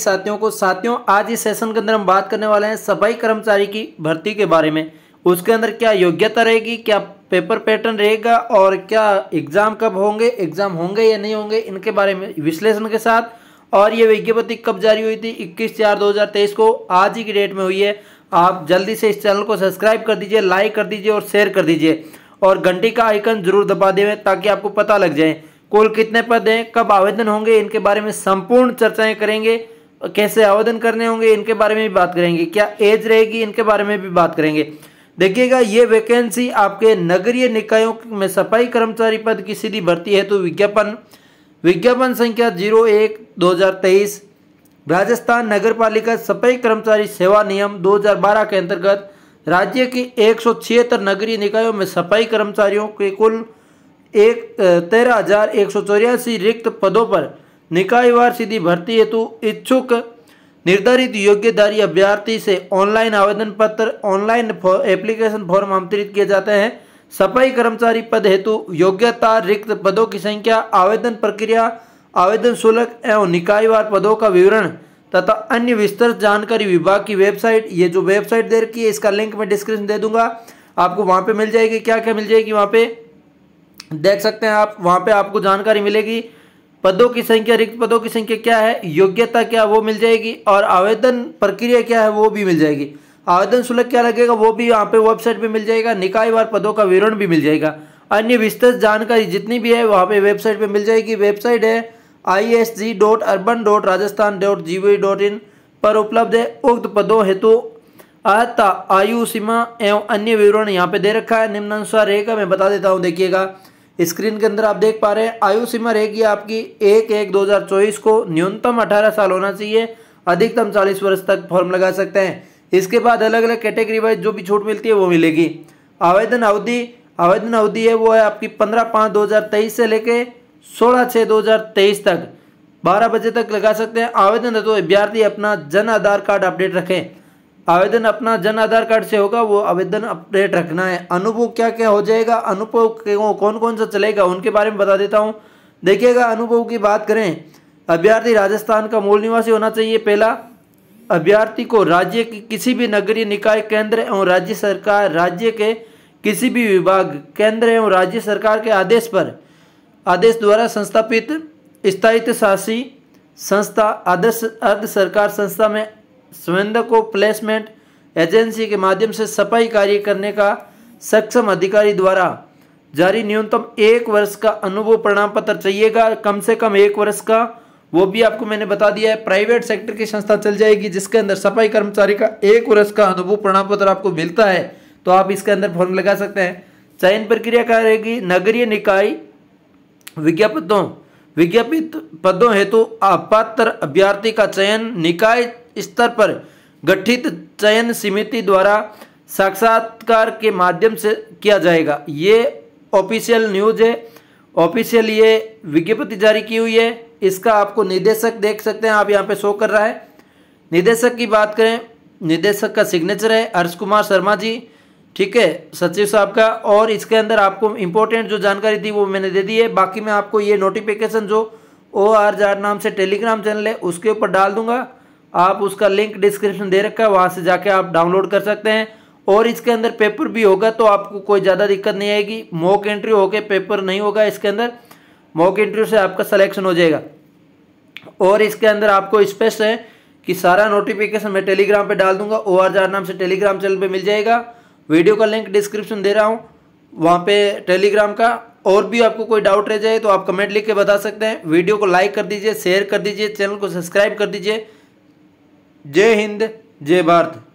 साथियों को साथियों आज इस सेशन के अंदर हम बात करने वाले हैं सफाई कर्मचारी की भर्ती के बारे में उसके अंदर क्या योग्यता रहेगी क्या पेपर पैटर्न रहेगा और क्या एग्ज़ाम कब होंगे एग्ज़ाम होंगे या नहीं होंगे इनके बारे में विश्लेषण के साथ और ये विज्ञप्ति कब जारी हुई थी 21 चार 2023 को आज ही की डेट में हुई है आप जल्दी से इस चैनल को सब्सक्राइब कर दीजिए लाइक कर दीजिए और शेयर कर दीजिए और घंटी का आइकन जरूर दबा दें ताकि आपको पता लग जाए कुल कितने पद हैं कब आवेदन होंगे इनके बारे में संपूर्ण चर्चाएं करेंगे कैसे आवेदन करने होंगे इनके बारे में भी बात करेंगे क्या एज रहेगी इनके बारे में भी बात करेंगे देखिएगा ये वैकेंसी आपके नगरीय निकायों में सफाई कर्मचारी पद की सीधी भर्ती तो विज्ञापन विज्ञापन संख्या जीरो एक दो हजार तेईस राजस्थान नगर पालिका सफाई कर्मचारी सेवा नियम 2012 के अंतर्गत राज्य के एक नगरीय निकायों में सफाई कर्मचारियों के कुल एक तेरह हजार एक सौ चौरासी रिक्त पदों पर निकायवार सीधी भर्ती हेतु इच्छुक निर्धारित योग्यधारी अभ्यर्थी से ऑनलाइन आवेदन पत्र ऑनलाइन एप्लीकेशन फॉर्म आमंत्रित किए जाते हैं सफाई कर्मचारी पद हेतु योग्यता रिक्त पदों की संख्या आवेदन प्रक्रिया आवेदन शुल्क एवं निकायवार पदों का विवरण तथा अन्य विस्तृत जानकारी विभाग की वेबसाइट ये जो वेबसाइट दे रखी है इसका लिंक मैं डिस्क्रिप्शन दे दूंगा आपको वहाँ पे मिल जाएगी क्या क्या मिल जाएगी वहाँ पे देख सकते हैं आप वहाँ पे आपको जानकारी मिलेगी पदों की संख्या रिक्त पदों की संख्या क्या है योग्यता क्या वो मिल जाएगी और आवेदन प्रक्रिया क्या है वो भी मिल जाएगी आवेदन शुल्क क्या लगेगा वो भी यहाँ पे वेबसाइट पे मिल जाएगा निकायवार पदों का विवरण भी मिल जाएगा अन्य विस्तृत जानकारी जितनी भी है वहाँ पे वेबसाइट पे मिल जाएगी वेबसाइट है I S G dot urban dot Rajasthan dot G V dot in पर उपलब्ध है उक्त पदों हेतु अहता आयु सीमा एवं अन्य विवरण यहाँ पे दे रखा है निम्नानुसार रहेगा मैं बता देता हूँ देखिएगा स्क्रीन के अंदर आप देख पा रहे हैं आयु सीमा रहेगी आपकी एक एक दो हज़ार चौबीस को न्यूनतम अठारह साल होना चाहिए अधिकतम चालीस वर्ष तक फॉर्म लगा सकते हैं इसके बाद अलग अलग कैटेगरी वाइज जो भी छूट मिलती है वो मिलेगी आवेदन अवधि आवेदन अवधि है वो है आपकी पंद्रह पाँच दो हज़ार तेईस से लेके सोलह छः दो हज़ार तेईस तक बारह बजे तक लगा सकते हैं आवेदन है तो विद्यार्थी अपना जन आधार कार्ड अपडेट रखें आवेदन अपना जन आधार कार्ड से होगा वो आवेदन अपडेट रखना है अनुभव क्या क्या हो जाएगा अनुभव कौन कौन सा चलेगा उनके बारे में बता देता हूँ देखिएगा अनुभव की बात करें अभ्यर्थी राजस्थान का मूल निवासी होना चाहिए पहला अभ्यर्थी को राज्य के किसी भी नगरीय निकाय केंद्र एवं राज्य सरकार राज्य के किसी भी विभाग केंद्र एवं राज्य सरकार के आदेश पर आदेश द्वारा संस्थापित स्थायित्व शासी संस्था आदर्श अर्ध सरकार संस्था में संवेदक को प्लेसमेंट एजेंसी के माध्यम से सफाई कार्य करने का सक्षम अधिकारी द्वारा जारी न्यूनतम एक वर्ष का अनुभव प्रणाम पत्र चाहिएगा कम से कम एक वर्ष का वो भी आपको मैंने बता दिया है प्राइवेट सेक्टर की संस्था चल जाएगी जिसके अंदर सफाई कर्मचारी का एक वर्ष का अनुभव प्रणाम पत्र आपको मिलता है तो आप इसके अंदर फॉर्म लगा सकते हैं चयन प्रक्रिया क्या रहेगी नगरीय निकाय विज्ञापनों विज्ञापित पदों हेतु तो पात्र अभ्यर्थी का चयन निकाय स्तर पर गठित चयन समिति द्वारा साक्षात्कार के माध्यम से किया जाएगा ये ऑफिशियल न्यूज़ है ऑफिशियल ये विज्ञप्ति जारी की हुई है इसका आपको निदेशक देख सकते हैं आप यहाँ पे शो कर रहा है निदेशक की बात करें निदेशक का सिग्नेचर है हर्ष कुमार शर्मा जी ठीक है सचिव साहब का और इसके अंदर आपको इम्पोर्टेंट जो जानकारी थी वो मैंने दे दी है बाकी मैं आपको ये नोटिफिकेशन जो ओ आर जार नाम से टेलीग्राम चैनल है उसके ऊपर डाल दूंगा आप उसका लिंक डिस्क्रिप्शन दे रखा है वहाँ से जाके आप डाउनलोड कर सकते हैं और इसके अंदर पेपर भी होगा तो आपको कोई ज़्यादा दिक्कत नहीं आएगी मॉक एंट्री होके पेपर नहीं होगा इसके अंदर मॉक एंट्री से आपका सलेक्शन हो जाएगा और इसके अंदर आपको स्पेस है कि सारा नोटिफिकेशन मैं टेलीग्राम पे डाल दूंगा ओ आर नाम से टेलीग्राम चैनल पे मिल जाएगा वीडियो का लिंक डिस्क्रिप्शन दे रहा हूँ वहाँ पे टेलीग्राम का और भी आपको कोई डाउट रह जाए तो आप कमेंट लिख के बता सकते हैं वीडियो को लाइक कर दीजिए शेयर कर दीजिए चैनल को सब्सक्राइब कर दीजिए जय हिंद जय भारत